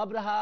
अब रहा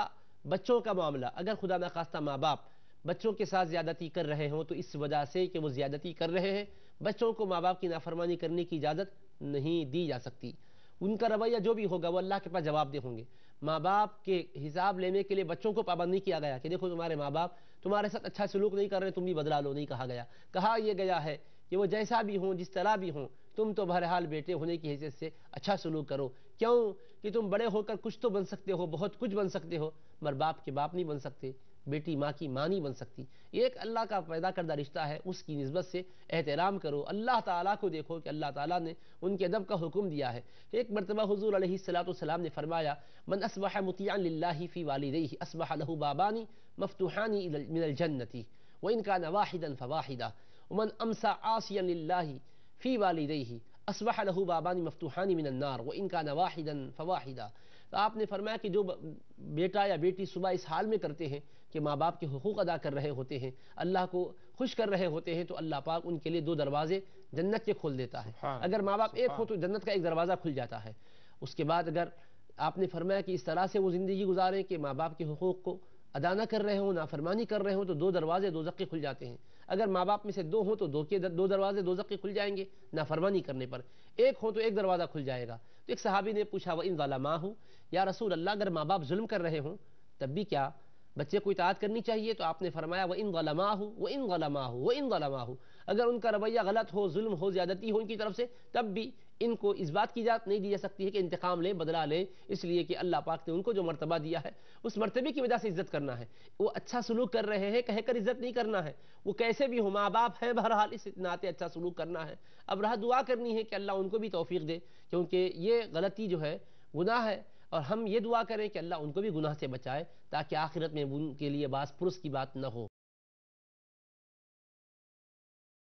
बच्चों का मामला अगर खुदा न खास्ता माँ बाप बच्चों के साथ ज़्यादती कर रहे हों तो इस वजह से कि वो ज़्यादती कर रहे हैं बच्चों को माँ बाप की नाफरमानी करने की इजाज़त नहीं दी जा सकती उनका रवैया जो भी होगा वो अल्लाह के पास जवाब दे होंगे माँ बाप के हिसाब लेने के लिए बच्चों को पाबंदी किया गया कि देखो तुम्हारे माँ बाप तुम्हारे साथ अच्छा सलूक नहीं कर रहे तुम भी बदला लो नहीं कहा गया कहा यह गया है कि वो जैसा भी हों जिस तरह भी हों तुम तो बहरहाल बेटे होने की हैसियत से अच्छा सलूक करो क्यों कि तुम बड़े होकर कुछ तो बन सकते हो बहुत कुछ बन सकते हो मगर बाप के बाप नहीं बन सकते बेटी माँ की माँ नहीं बन सकती एक अल्लाह का पैदा करदा रिश्ता है उसकी नस्बत से एहतराम करो अल्लाह ताला को देखो कि अल्लाह ताला ने उनके अदब का हुक्म दिया है एक मरतबा हजूर सलाम ने फरमाया मन असबह मतियान फ़ी रही असबह लहू बाबानी मफतूहानी मिनल जन्नति व इनका नवाहिदन फ़वाहिदा वमन अमसा आसिया फ़ी वालदही असबह लहू बाबानी मफतूहानी मिनन्नार व इनका नवाहिदन फवाहिदा तो आपने फरमाया कि जो बेटा या बेटी सुबह इस हाल में करते हैं कि माँ बाप के हकूक़ अदा कर रहे होते हैं अल्लाह को खुश कर रहे होते हैं तो अल्लाह पाक उनके लिए दो दरवाजे जन्नत के खोल देता है हाँ, अगर माँ बाप एक हो तो जन्नत का एक दरवाज़ा खुल जाता है उसके बाद अगर आपने फरमाया कि इस तरह से वो ज़िंदगी गुजारें कि माँ बाप के हकूक़ को अदा ना कर रहे हो नाफरमानी कर रहे हो तो दो दरवाजे दो के खुल जाते हैं अगर माँ बाप में से दो हो तो दो के दो दरवाजे दो के खुल जाएंगे नाफरमानी करने पर एक हो तो एक दरवाज़ा खुल जाएगा तो एक सहाबी ने पूछा वह इन वाला माँ हूँ या रसूल अल्लाह अगर माँ बाप जुल्म कर रहे हों तब भी क्या बच्चे को इतात करनी चाहिए तो आपने फरमाया वह इन गलमा हो वह इन गलमा हो वह इन गलमा हो अगर उनका रवैया गलत हो जुल्म हो ज़्यादती हो इनकी तरफ से तब भी इनको इस बात की इजाज़त नहीं दी जा सकती है कि इंतकाम लें बदला लें इसलिए कि अल्लाह पाक ने उनको जो मरतबा दिया है उस मरतबे की वजह से इज्जत करना है वो अच्छा सलूक कर रहे हैं कहकर इज्जत नहीं करना है वो कैसे भी हो माँ बाप हैं बहरहाल इस नाते अच्छा सलूक करना है अब रहा दुआ करनी है कि अल्लाह उनको भी तोफीक दे क्योंकि ये गलती जो है गुनाह है और हम ये दुआ करें कि अल्लाह उनको भी गुनाह से बचाए ताकि आखिरत में उनके लिए बास पुरुष की बात न हो